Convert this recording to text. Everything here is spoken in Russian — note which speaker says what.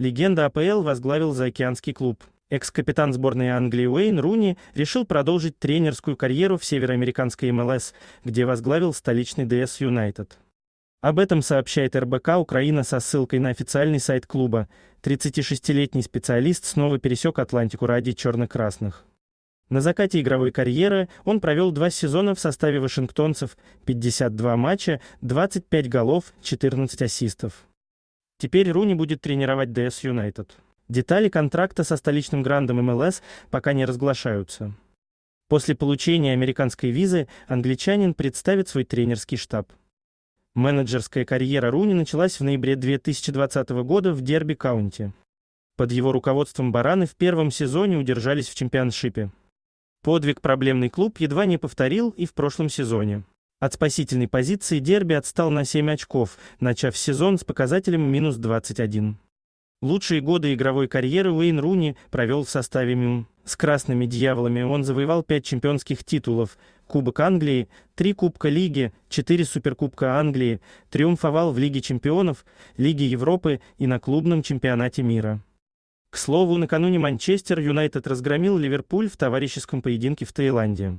Speaker 1: Легенда АПЛ возглавил заокеанский клуб. Экс-капитан сборной Англии Уэйн Руни решил продолжить тренерскую карьеру в североамериканской МЛС, где возглавил столичный ДС Юнайтед. Об этом сообщает РБК Украина со ссылкой на официальный сайт клуба. 36-летний специалист снова пересек Атлантику ради черно-красных. На закате игровой карьеры он провел два сезона в составе вашингтонцев, 52 матча, 25 голов, 14 ассистов. Теперь Руни будет тренировать ДС Юнайтед. Детали контракта со столичным грандом МЛС пока не разглашаются. После получения американской визы англичанин представит свой тренерский штаб. Менеджерская карьера Руни началась в ноябре 2020 года в Дерби-каунти. Под его руководством «Бараны» в первом сезоне удержались в чемпионшипе. Подвиг проблемный клуб едва не повторил и в прошлом сезоне. От спасительной позиции Дерби отстал на 7 очков, начав сезон с показателем минус 21. Лучшие годы игровой карьеры Уэйн Руни провел в составе МЮ. С «Красными дьяволами» он завоевал 5 чемпионских титулов, Кубок Англии, 3 Кубка Лиги, 4 Суперкубка Англии, триумфовал в Лиге чемпионов, Лиге Европы и на клубном чемпионате мира. К слову, накануне Манчестер Юнайтед разгромил Ливерпуль в товарищеском поединке в Таиланде.